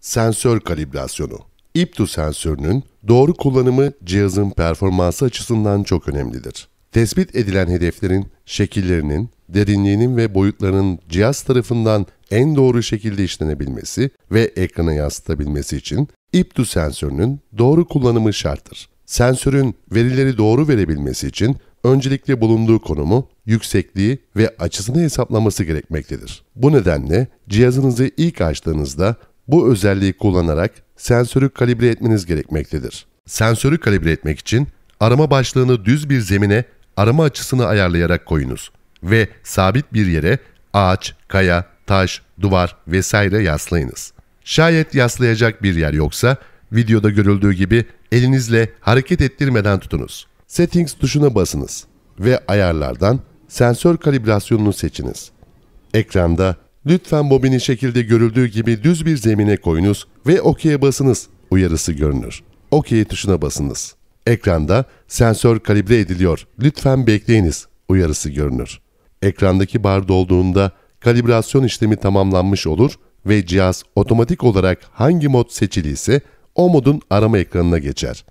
Sensör kalibrasyonu İPTU sensörünün doğru kullanımı cihazın performansı açısından çok önemlidir. Tespit edilen hedeflerin şekillerinin, derinliğinin ve boyutlarının cihaz tarafından en doğru şekilde işlenebilmesi ve ekrana yansıtabilmesi için IPTU sensörünün doğru kullanımı şarttır. Sensörün verileri doğru verebilmesi için öncelikle bulunduğu konumu, yüksekliği ve açısını hesaplaması gerekmektedir. Bu nedenle cihazınızı ilk açtığınızda bu özelliği kullanarak sensörü kalibre etmeniz gerekmektedir. Sensörü kalibre etmek için arama başlığını düz bir zemine arama açısını ayarlayarak koyunuz ve sabit bir yere ağaç, kaya, taş, duvar vesaire yaslayınız. Şayet yaslayacak bir yer yoksa videoda görüldüğü gibi elinizle hareket ettirmeden tutunuz. Settings tuşuna basınız ve ayarlardan sensör kalibrasyonunu seçiniz. Ekranda Lütfen bobini şekilde görüldüğü gibi düz bir zemine koyunuz ve OK'ye basınız uyarısı görünür. OK tuşuna basınız. Ekranda sensör kalibre ediliyor, lütfen bekleyiniz uyarısı görünür. Ekrandaki bar dolduğunda kalibrasyon işlemi tamamlanmış olur ve cihaz otomatik olarak hangi mod seçiliyse o modun arama ekranına geçer.